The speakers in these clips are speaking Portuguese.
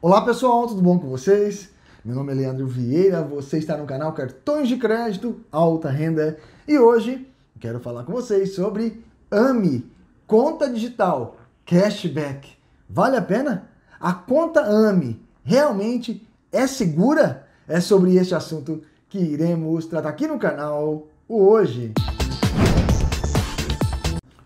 Olá pessoal, tudo bom com vocês? Meu nome é Leandro Vieira, você está no canal Cartões de Crédito Alta Renda e hoje quero falar com vocês sobre AMI, conta digital, cashback. Vale a pena? A conta AMI realmente é segura? É sobre este assunto que iremos tratar aqui no canal hoje.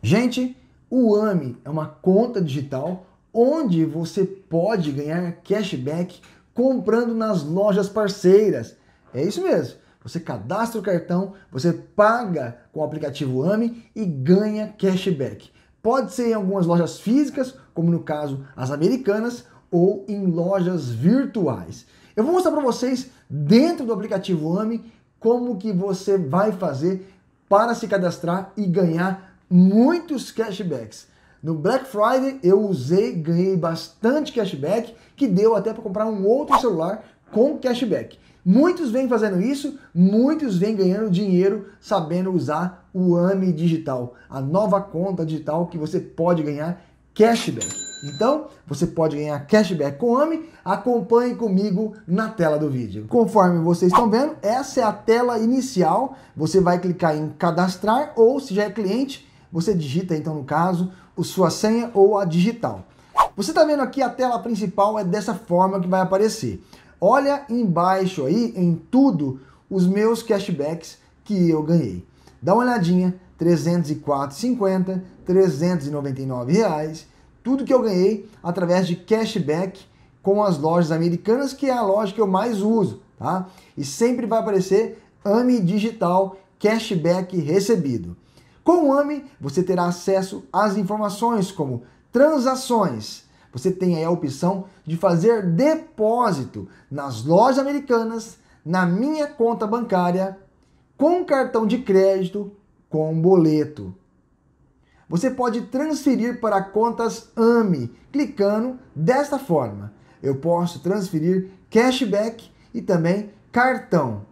Gente, o AMI é uma conta digital onde você pode ganhar cashback comprando nas lojas parceiras. É isso mesmo. Você cadastra o cartão, você paga com o aplicativo AMI e ganha cashback. Pode ser em algumas lojas físicas, como no caso as americanas, ou em lojas virtuais. Eu vou mostrar para vocês dentro do aplicativo AMI como que você vai fazer para se cadastrar e ganhar muitos cashbacks. No Black Friday eu usei, ganhei bastante cashback, que deu até para comprar um outro celular com cashback. Muitos vêm fazendo isso, muitos vêm ganhando dinheiro sabendo usar o AMI Digital, a nova conta digital que você pode ganhar cashback. Então, você pode ganhar cashback com AMI. Acompanhe comigo na tela do vídeo. Conforme vocês estão vendo, essa é a tela inicial. Você vai clicar em cadastrar ou, se já é cliente, você digita então, no caso, a sua senha ou a digital. Você está vendo aqui a tela principal é dessa forma que vai aparecer. Olha embaixo aí em tudo os meus cashbacks que eu ganhei. Dá uma olhadinha, 304,50, 399 reais, tudo que eu ganhei através de cashback com as lojas americanas, que é a loja que eu mais uso, tá? E sempre vai aparecer AMI Digital Cashback Recebido. Com o AMI, você terá acesso às informações como transações. Você tem aí a opção de fazer depósito nas lojas americanas, na minha conta bancária, com cartão de crédito, com boleto. Você pode transferir para contas AMI, clicando desta forma. Eu posso transferir cashback e também cartão.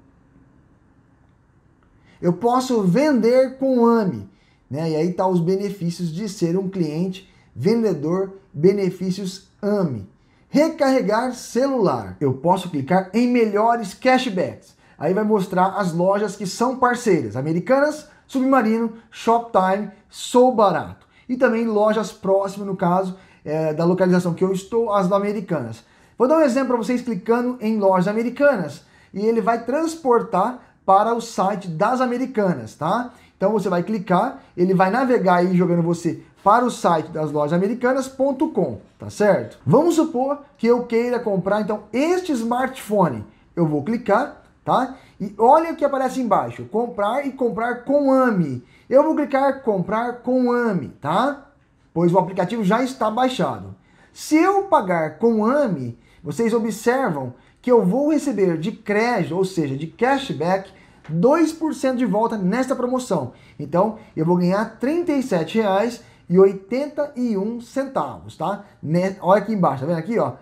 Eu posso vender com AME, né? E aí tá os benefícios de ser um cliente vendedor, benefícios AME. Recarregar celular. Eu posso clicar em melhores cashbacks. Aí vai mostrar as lojas que são parceiras, Americanas, Submarino, Shoptime, Sou Barato. E também lojas próximas, no caso, é, da localização que eu estou, as da Americanas. Vou dar um exemplo para vocês clicando em lojas americanas e ele vai transportar para o site das Americanas, tá? Então você vai clicar, ele vai navegar aí jogando você para o site das lojas americanas.com, tá certo? Vamos supor que eu queira comprar então este smartphone. Eu vou clicar, tá? E olha o que aparece embaixo: comprar e comprar com AMI. Eu vou clicar comprar com AMI, tá? Pois o aplicativo já está baixado. Se eu pagar com AMI, vocês observam que eu vou receber de crédito, ou seja, de cashback, 2% de volta nesta promoção. Então, eu vou ganhar R$ 37,81, tá? Né, olha aqui embaixo, tá vendo aqui, ó?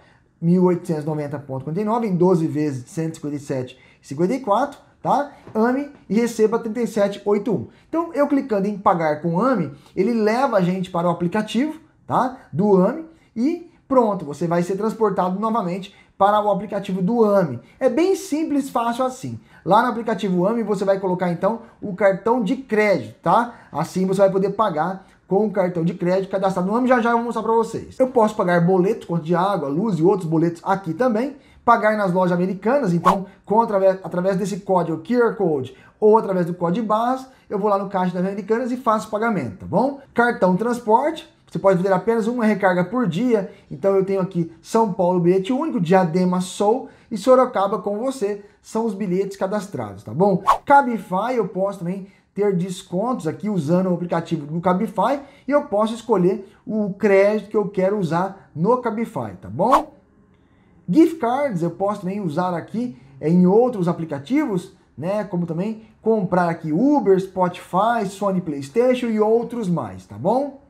1890.49 em 12 vezes de 157,54, tá? AME e receba 37,81. Então, eu clicando em pagar com AME, ele leva a gente para o aplicativo, tá? Do AME e pronto, você vai ser transportado novamente para o aplicativo do AMI. É bem simples, fácil assim. Lá no aplicativo AMI você vai colocar então o cartão de crédito, tá? Assim você vai poder pagar com o cartão de crédito cadastrado no AMI. Já já eu vou mostrar para vocês. Eu posso pagar boletos, conta de água, luz e outros boletos aqui também. Pagar nas lojas americanas, então, com, através, através desse código QR Code ou através do código base, eu vou lá no caixa das americanas e faço o pagamento, tá bom? Cartão transporte, você pode fazer apenas uma recarga por dia. Então eu tenho aqui São Paulo bilhete único, Diadema Sol e Sorocaba com você. São os bilhetes cadastrados, tá bom? Cabify eu posso também ter descontos aqui usando o aplicativo do Cabify e eu posso escolher o crédito que eu quero usar no Cabify, tá bom? Gift cards eu posso também usar aqui eh, em outros aplicativos, né? Como também comprar aqui Uber, Spotify, Sony PlayStation e outros mais, tá bom?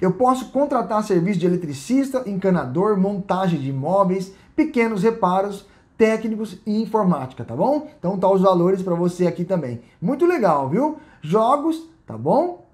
Eu posso contratar serviço de eletricista, encanador, montagem de imóveis, pequenos reparos, técnicos e informática, tá bom? Então tá os valores para você aqui também. Muito legal, viu? Jogos, tá bom?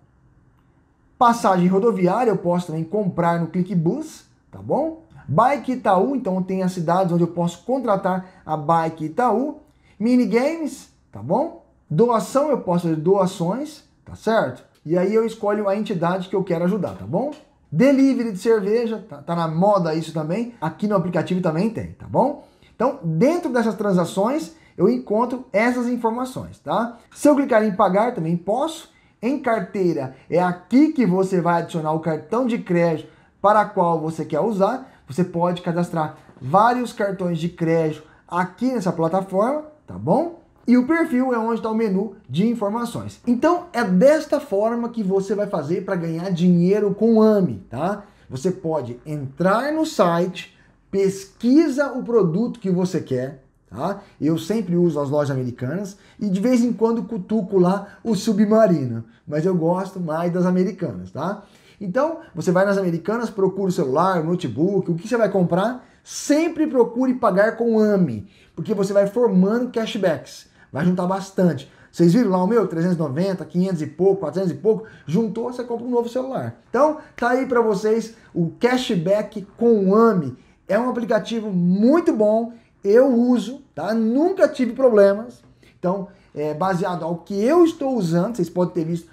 Passagem rodoviária, eu posso também comprar no ClickBus, tá bom? Bike Itaú, então tem as cidades onde eu posso contratar a Bike Itaú. Minigames, tá bom? Doação, eu posso fazer doações, tá certo? E aí eu escolho a entidade que eu quero ajudar, tá bom? Delivery de cerveja, tá, tá na moda isso também. Aqui no aplicativo também tem, tá bom? Então, dentro dessas transações, eu encontro essas informações, tá? Se eu clicar em pagar, também posso. Em carteira, é aqui que você vai adicionar o cartão de crédito para qual você quer usar. Você pode cadastrar vários cartões de crédito aqui nessa plataforma, tá bom? e o perfil é onde está o menu de informações. Então é desta forma que você vai fazer para ganhar dinheiro com AMI, tá? Você pode entrar no site, pesquisa o produto que você quer, tá? Eu sempre uso as lojas americanas e de vez em quando cutuco lá o submarino, mas eu gosto mais das americanas, tá? Então, você vai nas americanas, procura o celular, o notebook, o que você vai comprar, sempre procure pagar com AMI, porque você vai formando cashbacks. Vai juntar bastante. Vocês viram lá o meu? 390, 500 e pouco, 400 e pouco. Juntou, você compra um novo celular. Então, tá aí para vocês o cashback com o AMI. É um aplicativo muito bom. Eu uso, tá? Nunca tive problemas. Então, é, baseado ao que eu estou usando, vocês podem ter visto,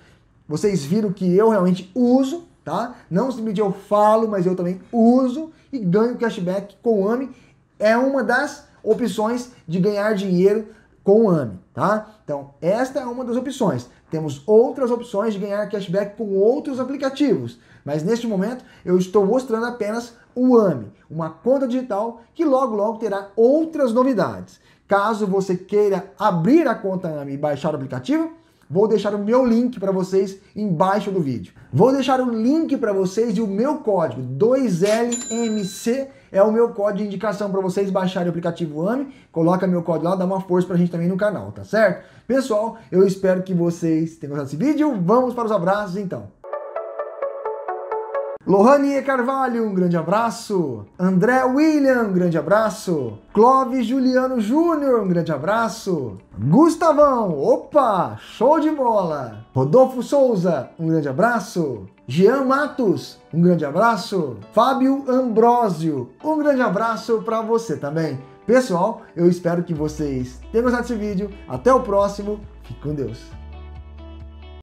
vocês viram que eu realmente uso, tá? Não simplesmente eu falo, mas eu também uso e ganho cashback com o AMI. É uma das opções de ganhar dinheiro com o AMI, tá? Então, esta é uma das opções. Temos outras opções de ganhar cashback com outros aplicativos, mas neste momento eu estou mostrando apenas o AMI, uma conta digital que logo logo terá outras novidades. Caso você queira abrir a conta AMI e baixar o aplicativo, Vou deixar o meu link para vocês embaixo do vídeo. Vou deixar o link para vocês e o meu código 2LMC é o meu código de indicação para vocês baixarem o aplicativo AMI. Coloca meu código lá, dá uma força para a gente também no canal, tá certo? Pessoal, eu espero que vocês tenham gostado desse vídeo. Vamos para os abraços então. Lohane Carvalho, um grande abraço. André William, um grande abraço. Clóvis Juliano Júnior, um grande abraço. Gustavão, opa, show de bola. Rodolfo Souza, um grande abraço. Jean Matos, um grande abraço. Fábio Ambrósio, um grande abraço para você também. Pessoal, eu espero que vocês tenham gostado desse vídeo. Até o próximo. Fique com Deus.